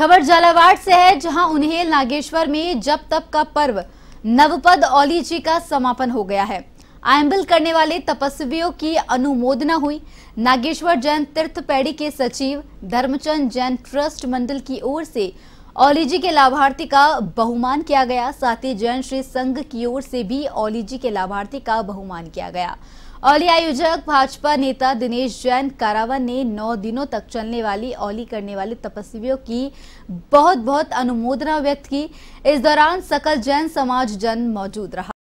खबर झालावाड़ से है जहां उन्हें नागेश्वर में जब तब का पर्व नवपद ओली जी का समापन हो गया है आयम्बल करने वाले तपस्वियों की अनुमोदना हुई नागेश्वर जैन तीर्थ पैड़ी के सचिव धर्मचंद जैन ट्रस्ट मंडल की ओर से ओलीजी के लाभार्थी का बहुमान किया गया साथ ही जैन श्री संघ की ओर से भी ओलीजी के लाभार्थी का बहुमान किया गया ओली आयोजक भाजपा नेता दिनेश जैन कारावन ने नौ दिनों तक चलने वाली ओली करने वाले तपस्वियों की बहुत बहुत अनुमोदना व्यक्त की इस दौरान सकल जैन समाज जन मौजूद रहा